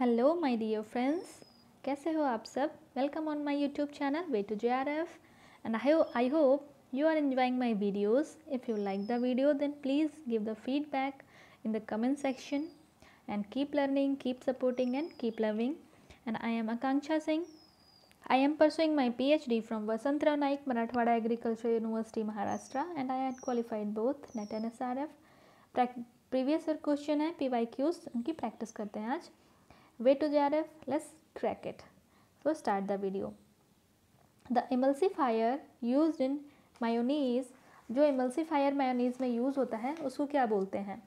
Hello my dear friends कैसे हो आप सब welcome on my YouTube channel way to J R F and I I hope you are enjoying my videos if you like the video then please give the feedback in the comment section and keep learning keep supporting and keep loving and I am Akanksha Singh I am pursuing my H D from Vasantrao Naik Marathwada agriculture university Maharashtra and I Maharashtra qualified both NET N S R F SRF. Previous question है P Y Qs उनकी practice करते हैं आज way to JRF? Let's crack it. So start the video. The emulsifier used in mayonnaise, जो emulsifier mayonnaise में use होता है उसको क्या बोलते हैं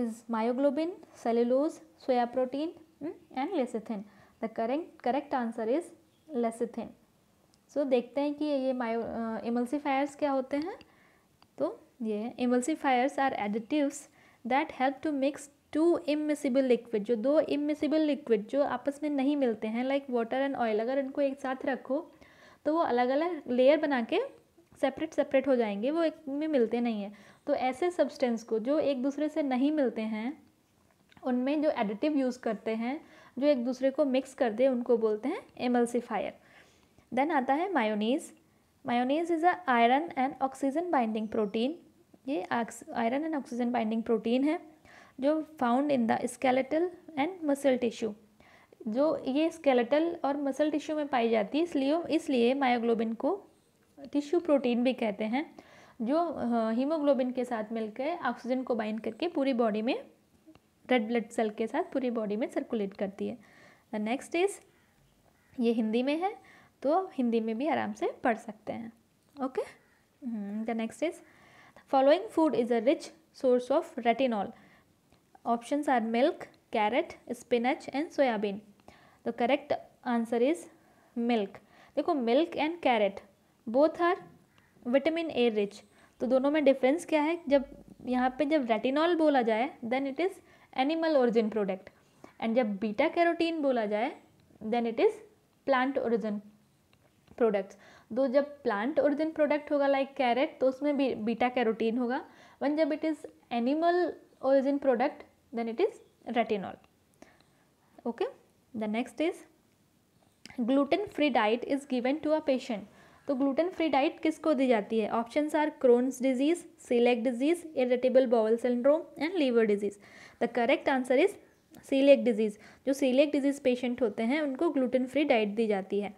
Is myoglobin, cellulose, soya protein and lecithin. The correct correct answer is lecithin. So so, देखते हैं कि ये मायो इमल्सीफायर्स uh, क्या होते हैं तो ये emulsifiers are additives that help to mix two immiscible liquid जो दो इमिसिबल लिक्विड जो आपस में नहीं मिलते हैं लाइक वाटर एंड ऑयल अगर इनको एक साथ रखो तो वो अलग अलग लेयर बना के सेपरेट सेपरेट हो जाएंगे वो एक में मिलते नहीं हैं तो ऐसे सब्सटेंस को जो एक दूसरे से नहीं मिलते हैं उनमें जो एडिटिव यूज़ करते हैं जो एक दूसरे को मिक्स कर दे उनको बोलते हैं एमल्सीफायर देन आता है mayonnaise mayonnaise is a iron and oxygen binding protein ये iron and oxygen binding protein है जो found in the skeletal and muscle tissue जो ये स्केलेटल और मसल टिश्यू में पाई जाती है इसलिए इसलिए मायोग्लोबिन को टिश्यू प्रोटीन भी कहते हैं जो हीमोग्लोबिन के साथ मिलकर ऑक्सीजन को बाइंड करके पूरी बॉडी में रेड ब्लड सेल के साथ पूरी बॉडी में सर्कुलेट करती है द नेक्स्ट इज ये हिंदी में है तो हिंदी में भी आराम से पढ़ सकते हैं okay the next is following food is a rich source of retinol Options are milk, carrot, spinach and soya bean. The correct answer is milk. देखो milk and carrot both are vitamin A rich. तो दोनों में difference क्या है जब यहाँ पे जब retinol बोला जाए then it is animal origin product. And जब बीटा कैरोटीन बोला जाए then it is plant origin products दो जब प्लांट ओरिजिन प्रोडक्ट होगा लाइक कैरेट तो उसमें भी बीटा कैरोटीन होगा वन जब it is animal origin product then it is retinol okay the next is gluten free diet is given to a patient तो gluten free diet किसको दी जाती है options are Crohn's disease celiac disease irritable bowel syndrome and liver disease the correct answer is celiac disease जो celiac disease patient होते हैं उनको gluten free diet दी जाती है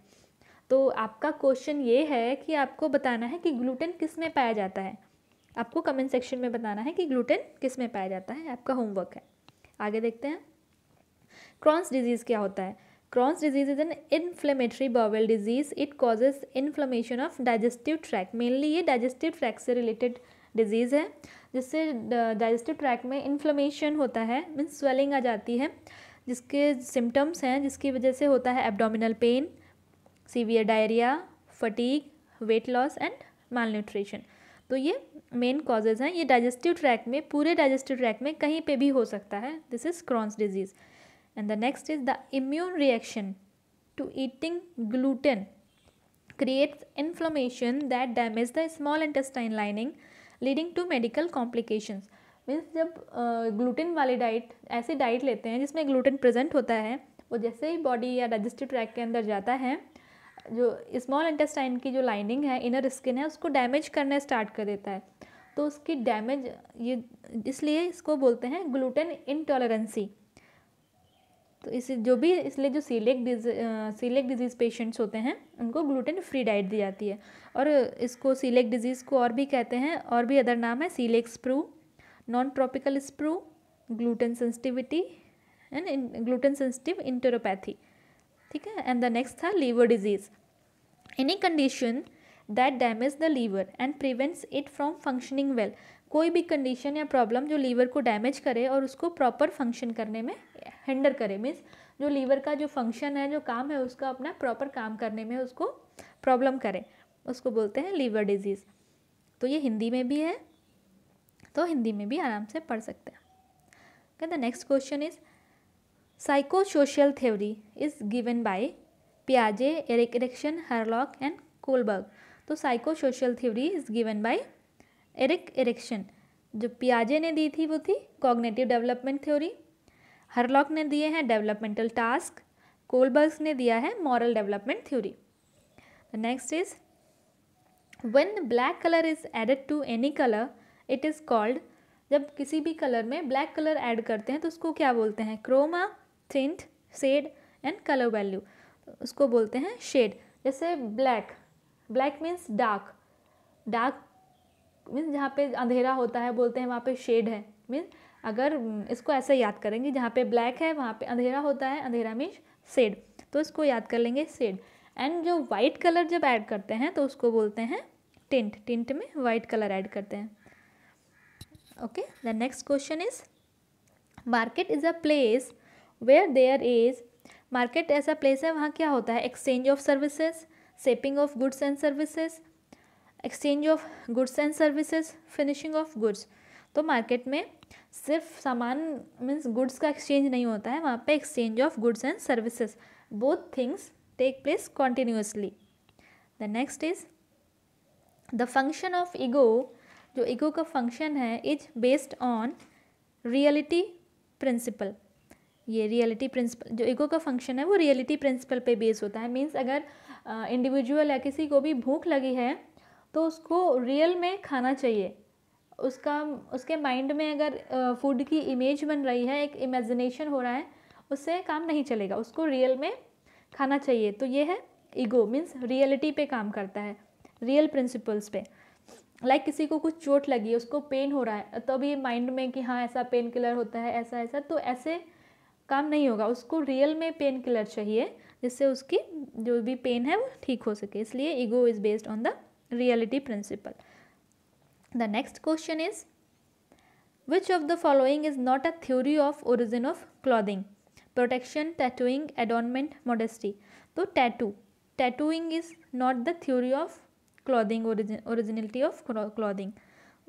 तो आपका क्वेश्चन ये है कि आपको बताना है कि ग्लूटेन किस में पाया जाता है आपको कमेंट सेक्शन में बताना है कि ग्लूटेन किस में पाया जाता है आपका होमवर्क है आगे देखते हैं क्रॉन्स डिजीज़ क्या होता है Crohn's disease is an inflammatory bowel disease it causes inflammation of digestive tract mainly ये डाइजेस्टिव ट्रैक से रिलेटेड डिजीज़ है जिससे डाइजेस्टिव ट्रैक में इन्फ्लेमेशन होता है मीन्स स्वेलिंग आ जाती है जिसके सिम्टम्स हैं जिसकी वजह से होता है abdominal pain severe diarrhoea fatigue weight loss and malnutrition तो ये मेन कॉजेज़ हैं ये डाइजेस्टिव ट्रैक में पूरे डाइजेस्टिव ट्रैक में कहीं पे भी हो सकता है this is Crohn's disease and the next is the immune reaction to eating gluten create inflammation that damage the small intestine lining leading to medical complications means जब ग्लूटेन वाली डाइट ऐसी डाइट लेते हैं जिसमें ग्लूटेन प्रेजेंट होता है वो जैसे ही बॉडी या डाइजेस्टिव ट्रैक के अंदर जाता है जो स्मॉल इंटेस्टाइन की जो लाइनिंग है इनर स्किन है उसको डैमेज करना स्टार्ट कर देता है तो उसकी डैमेज ये इसलिए इसको बोलते हैं ग्लूटेन इनटॉलरेंसी तो इस जो भी इसलिए जो सीलेक डिज सीलेक डिजीज़ पेशेंट्स होते हैं उनको ग्लूटेन फ्री डाइट दी जाती है और इसको सीलेक डिजीज़ को और भी कहते हैं और भी अदर नाम है celiac sprue non tropical sprue gluten sensitivity and gluten sensitive enteropathy ठीक है एंड द नेक्स्ट था liver disease any condition that damage the liver and prevents it from functioning well कोई भी कंडीशन या प्रॉब्लम जो liver को damage करे और उसको प्रॉपर फंक्शन करने में हैंडल करे मीन्स जो लीवर का जो फंक्शन है जो काम है उसका अपना प्रॉपर काम करने में उसको प्रॉब्लम करे उसको बोलते हैं लीवर डिजीज़ तो ये हिंदी में भी है तो हिंदी में भी आराम से पढ़ सकते हैं okay, next question is psycho social theory is given by प्याजे Erik Erickson, Hurlock and Kohlberg तो psychosocial theory is given by Erik Erikson जो पियाजे ने दी थी वो थी कॉग्नेटिव डेवलपमेंट थ्योरी हरलॉक ने दिए हैं डेवलपमेंटल टास्क कोलबर्ग ने दिया है moral development theory next is when black colour is added to any colour it is called जब किसी भी कलर में ब्लैक कलर ऐड करते हैं तो उसको क्या बोलते हैं chroma tint shade and colour value उसको बोलते हैं शेड जैसे black black means dark dark means जहाँ पे अंधेरा होता है बोलते हैं वहाँ पे शेड है मीन्स अगर इसको ऐसे याद करेंगे जहाँ पे ब्लैक है वहाँ पे अंधेरा होता है अंधेरा मीन्स शेड तो इसको याद कर लेंगे शेड एंड जो वाइट कलर जब ऐड करते हैं तो उसको बोलते हैं टिंट टिंट में वाइट कलर ऐड करते हैं okay the next question is market is a place where there is market ऐसा प्लेस है वहाँ क्या होता है exchange of services shipping of goods and services exchange of goods and services finishing of goods तो market में सिर्फ सामान मीन्स गुड्स का एक्सचेंज नहीं होता है वहाँ पे exchange of goods and services both things take place continuously the next is the function of ego जो ईगो का फंक्शन है is based on reality principle ये रियलिटी प्रिंसिपल जो ईगो का फंक्शन है वो रियलिटी प्रिंसिपल पे बेस होता है मींस अगर इंडिविजुअल या किसी को भी भूख लगी है तो उसको रियल में खाना चाहिए उसका उसके माइंड में अगर फूड की इमेज बन रही है एक इमेजिनेशन हो रहा है उससे काम नहीं चलेगा उसको रियल में खाना चाहिए तो ये है ईगो मीन्स रियलिटी पे काम करता है रियल प्रिंसिपल्स पे लाइक like किसी को कुछ चोट लगी उसको पेन हो रहा है तो अभी माइंड में कि हाँ ऐसा पेन किलर होता है ऐसा ऐसा तो ऐसे काम नहीं होगा उसको रियल में पेन किलर चाहिए जिससे उसकी जो भी पेन है वो ठीक हो सके इसलिए ego is based on the reality principle the next question is which of the following is not a theory of origin of clothing protection tattooing adornment modesty तो tattoo tattooing is not the theory of clothing originality of clothing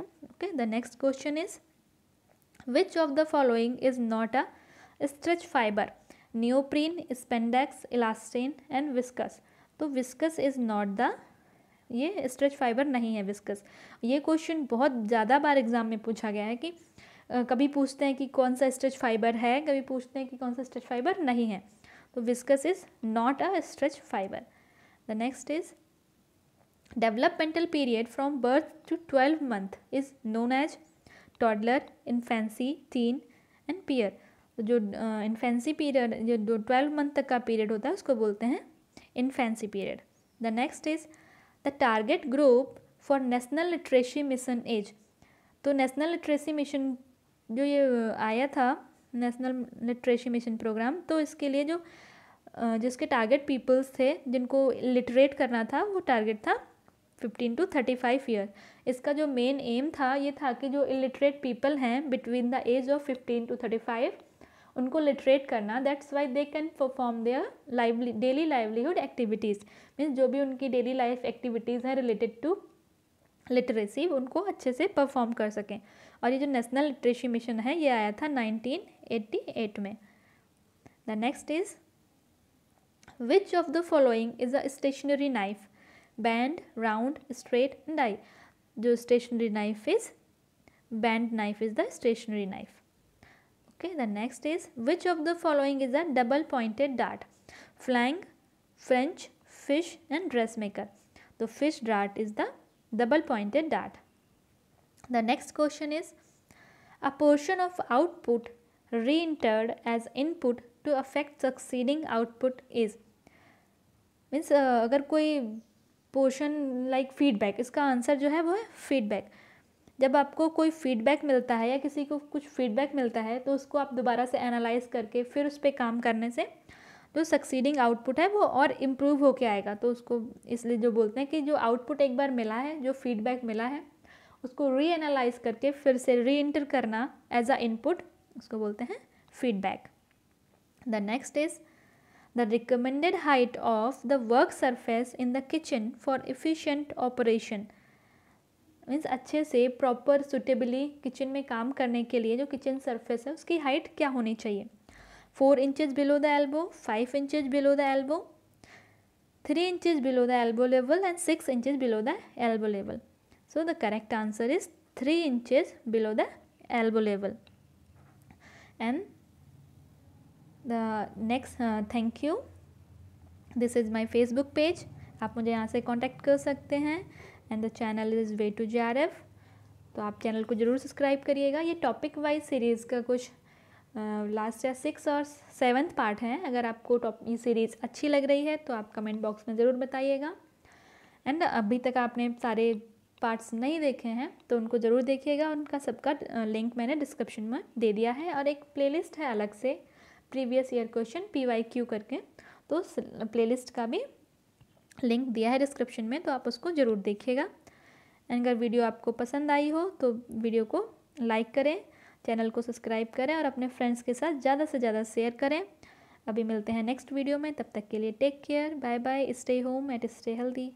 okay the next question is which of the following is not a stretch fibre neoprene spandex elastane and viscose तो viscose is not the ये stretch fibre नहीं है viscous ये question बहुत ज़्यादा बार exam में पूछा गया है कि कभी पूछते हैं कि कौन सा स्ट्रेच फाइबर है कभी पूछते हैं कि कौन सा स्ट्रेच फाइबर नहीं है तो viscose is not a stretch fibre the next is period from birth to twelve month is known as toddler infancy teen and peer तो जो इन्फेंसी पीरियड जो दो ट्वेल्व मंथ तक का पीरियड होता है उसको बोलते हैं infancy period the next is the target group for national literacy mission age तो नेशनल लिटरेसी मिशन जो ये आया था नेशनल लिटरेसी मिशन प्रोग्राम तो इसके लिए जो जिसके टारगेट पीपल्स थे जिनको लिटरेट करना था वो टारगेट था fifteen to thirty five year इसका जो मेन एम था ये था कि जो इलिटरेट पीपल हैं between the age of fifteen to thirty five उनको लिटरेट करना that's why they can perform their lively daily livelihood activities means जो भी उनकी डेली लाइफ एक्टिविटीज़ हैं रिलेटेड टू लिटरेसी उनको अच्छे से परफॉर्म कर सकें और ये जो नेशनल लिटरेसी मिशन है ये आया था 1988 में the next is which of the following is a stationery knife bent round straight and जो stationery knife is bent knife is the stationery knife Okay, the next is which of the following is a double pointed dart? Flying, French, fish and dressmaker. The fish dart is the double pointed dart. The next question is a portion of output reentered as input to affect succeeding output is means. Uh, अगर कोई portion like feedback इसका answer जो है वो है जब आपको कोई फीडबैक मिलता है या किसी को कुछ फीडबैक मिलता है तो उसको आप दोबारा से एनालाइज करके फिर उस पर काम करने से जो सक्सीडिंग आउटपुट है वो और इम्प्रूव होके आएगा तो उसको इसलिए जो बोलते हैं कि जो आउटपुट एक बार मिला है जो फीडबैक मिला है उसको री एनालाइज करके फिर से री इंटर करना एज अ इनपुट उसको बोलते हैं feedback the next is the recommended height of the work surface in the kitchen for efficient operation means अच्छे से प्रॉपर सुटेबली किचन में काम करने के लिए जो किचन सरफेस है उसकी हाइट क्या होनी चाहिए four inches below the elbow five inches below the elbow three inches below the elbow level and six inches below the elbow level so the correct answer is three inches below the elbow level and the next thank you this is my Facebook page आप मुझे यहाँ से contact कर सकते हैं and the channel is way to J R F तो आप channel को ज़रूर सब्सक्राइब करिएगा ये टॉपिक वाइज सीरीज़ का कुछ लास्ट uh, या सिक्स और सेवन्थ पार्ट हैं अगर आपको टॉप ये सीरीज़ अच्छी लग रही है तो आप कमेंट बॉक्स में ज़रूर बताइएगा एंड अभी तक आपने सारे पार्ट्स नहीं देखे हैं तो उनको ज़रूर देखिएगा उनका सबका लिंक uh, मैंने डिस्क्रिप्शन में दे दिया है और एक प्लेलिस्ट है अलग से previous year question P Y Q करके तो प्लेलिस्ट का भी लिंक दिया है डिस्क्रिप्शन में तो आप उसको ज़रूर देखिएगा एंड अगर वीडियो आपको पसंद आई हो तो वीडियो को लाइक करें चैनल को सब्सक्राइब करें और अपने फ्रेंड्स के साथ ज़्यादा से ज़्यादा शेयर करें अभी मिलते हैं नेक्स्ट वीडियो में तब तक के लिए take care bye bye stay home at stay healthy